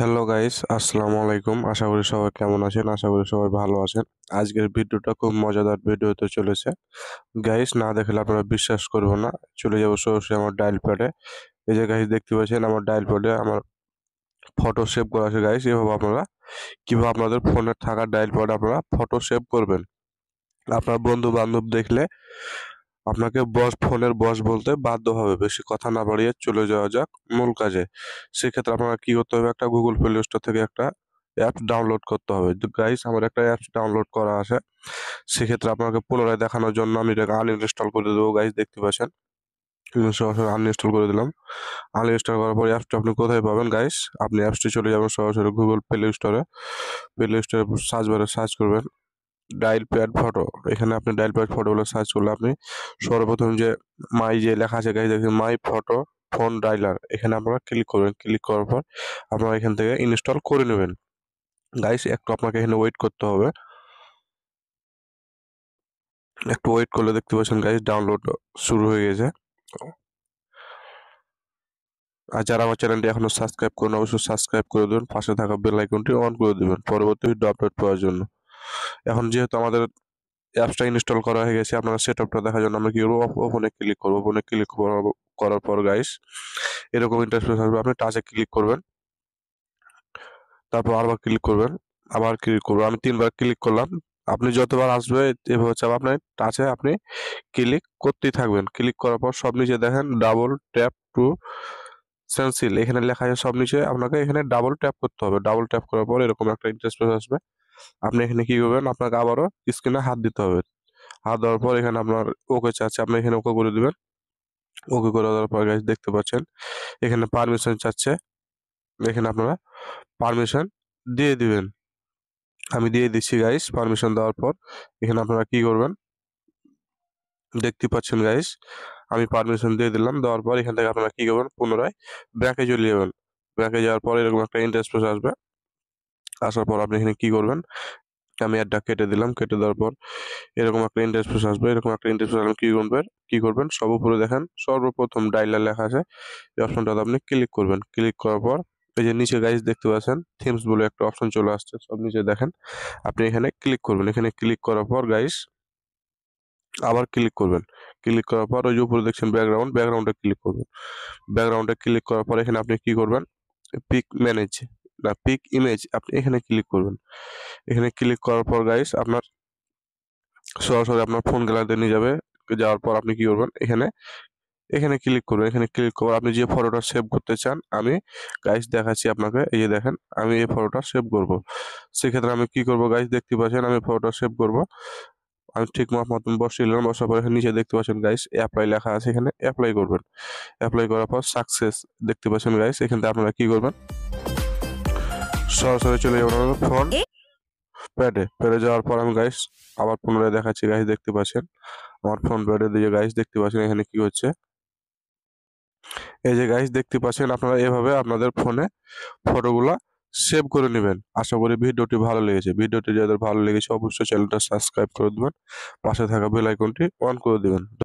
hello guys আসসালামু আলাইকুম আশা করি সবাই কেমন আছেন আশা করি সবাই ভালো আছেন আজকের ভিডিওটা খুব মজাদার ভিডিও হতে চলেছে গাইস না দেখলে আপনারা বিশ্বাস করবো না চলে যাবো সরাসরি আমার ডায়াল প্যাডে এই যে গাইস দেখতে পাচ্ছেন আমার ডায়াল প্যাডে আমার ফটো সেভ করা আছে গাইস এভাবে আপনারা কীভাবে আপনাদের ফোনে থাকা ডায়াল প্যাডে আপনারা ফটো সেভ করবেন আপনার বন্ধু বান্ধব দেখলে আপনাকে বস ফোনের বস বলতে বাধ্য হবে বেশি কথা না বাড়িয়ে চলে যাওয়া যাক মূল কাজে সেক্ষেত্রে আপনাকে কী করতে হবে একটা গুগল প্লে স্টোর থেকে একটা অ্যাপস ডাউনলোড করতে হবে গাইস আমার একটা অ্যাপস ডাউনলোড করা আছে সেক্ষেত্রে আপনাকে পুনরায় দেখানোর জন্য আমি এটাকে আনইনস্টল করে দেবো গাইস দেখতে পাচ্ছেন সরাসরি আনইনস্টল করে দিলাম আনইনস্টল করার পর অ্যাপসটা আপনি কোথায় পাবেন গাইস আপনি অ্যাপসটি চলে যাবেন সরাসরি গুগল প্লে স্টোরে প্লে স্টোরে সার্চ বারে সার্চ করবেন ডাইল প্যাড ফটো এখানে আপনি ডাইল প্যাড ফটোগুলো সার্চ করলে আপনি সর্বপ্রথম যে মাই যে লেখা আছে গাড়ি দেখেন মাই ফটো ফোন ডাইলার এখানে আপনারা ক্লিক করবেন ক্লিক করার পর আপনারা এখান থেকে ইনস্টল করে নেবেন গাইস একটু আপনাকে এখানে ওয়েট করতে হবে একটু ওয়েট করলে দেখতে পাচ্ছেন গাইস ডাউনলোড শুরু হয়ে গেছে আর যারা আমার চ্যানেলটি এখনো সাবস্ক্রাইব করেন অবশ্যই সাবস্ক্রাইব করে দেবেন পাশে থাকা বেল আইকনটি অন করে দেবেন পরবর্তী ভিডিও আপলোড পাওয়ার জন্য এখন যেহেতু আমাদের অ্যাপসটা ইনস্টল করা হয়ে গেছে আপনারা সেট আপটা দেখার জন্য আমরা কি করবো ওপেনে ক্লিক করবো ওপেনে ক্লিক করার পর গাইস এরকম ইন্টারফেস আসবে আপনি টাচে ক্লিক করবেন তারপর আরবার ক্লিক করবেন আবার ক্লিক করবেন আমি তিনবার ক্লিক করলাম আপনি যতবার আসবে এভাবে চাপ আপনার টাচে আপনি ক্লিক করতেই থাকবেন ক্লিক করার পর সব নিচে দেখেন ডাবল ট্যাপ টু সেন্সিল এখানে লেখা আছে সব নিচে আপনাকে এখানে ডাবল ট্যাপ করতে হবে ডাবল ট্যাপ করার পর এরকম একটা ইন্টারফেস আসবে আপনি এখানে কি করবেন আপনাকে আবারও স্ক্রিনে হাত দিতে হবে হাত দেওয়ার পর এখানে আপনার ওকে চাচ্ছে আপনি এখানে ওকে করে দেবেন ওকে করে দেওয়ার পর গাছ দেখতে পাচ্ছেন এখানে পারমিশন চাচ্ছে এখানে আপনারা পারমিশন দিয়ে দিবেন আমি দিয়ে দিচ্ছি গাইস পারমিশন দেওয়ার পর এখানে আপনারা কি করবেন দেখতে পাচ্ছেন গাইস আমি পারমিশন দিয়ে দিলাম দেওয়ার পর এখান থেকে আপনারা কি করবেন পুনরায় ব্যাকে চলে যাবেন ব্যাকে যাওয়ার পর এরকম একটা ইন্টারেস্ট আসবে আসার পর আপনি এখানে কি করবেন আমি অ্যাডটা কেটে দিলাম কেটে দেওয়ার পর এরকম একটা ইন্টারফেস আসবে এরকম একটা ইন্টারফেস আসলে কী করবেন কী করবেন সব উপরে দেখেন সর্বপ্রথম ডাইলার লেখা আছে এই অপশনটাতে আপনি ক্লিক করবেন ক্লিক করার পর এই যে নিচে গাইজ দেখতে পাচ্ছেন থিমস বলে একটা অপশন চলে আসছে সব নিচে দেখেন আপনি এখানে ক্লিক করবেন এখানে ক্লিক করার পর গাইজ আবার ক্লিক করবেন ক্লিক করার পর ওই যে উপরে দেখছেন ব্যাকগ্রাউন্ড ব্যাকগ্রাউন্ডে ক্লিক করবেন ব্যাকগ্রাউন্ডে ক্লিক করার পর এখানে আপনি কি করবেন পিক ম্যানেজ না পিক ইমেজ আপনি এখানে ক্লিক করবেন এখানে ক্লিক করার পর গাইস আপনার সরাসরি আপনার ফোন গ্যালারিতে নিয়ে যাবে যাওয়ার পর আপনি কি করবেন এখানে এখানে ক্লিক করবেন এখানে ক্লিক করার আপনি যে ফটোটা সেভ করতে চান আমি গাইস দেখাচ্ছি আপনাকে এই যে দেখেন আমি এই ফটোটা সেভ করব সেক্ষেত্রে আমি কি করব গাইস দেখতে পাচ্ছেন আমি ফটোটা সেভ করব আমি ঠিক মাপ মতন বসিয়ে নিলাম বসার পর এখানে নিচে দেখতে পাচ্ছেন গাইস অ্যাপ্লাই লেখা আছে এখানে অ্যাপ্লাই করবেন অ্যাপ্লাই করার পর সাকসেস দেখতে পাচ্ছেন গাইস এখানে আপনারা কি করবেন সরাসরি চলে যাবো ফ্রন্ট প্যাডে প্যাডে যাওয়ার পর আমি গাইস আবার পুনরায় দেখাচ্ছি গাইস দেখতে পাচ্ছেন আমার ফ্রন্ট প্যাডে দিয়ে গাইস দেখতে পাচ্ছেন এখানে কি হচ্ছে এই যে গাইস দেখতে পাচ্ছেন আপনারা এভাবে আপনাদের ফোনে ফটোগুলা সেভ করে নেবেন আশা করি ভিডিওটি ভালো লেগেছে ভিডিওটি যাদের ভালো লেগেছে অবশ্যই চ্যানেলটা সাবস্ক্রাইব করে দেবেন পাশে থাকা বেল আইকনটি অন করে দেবেন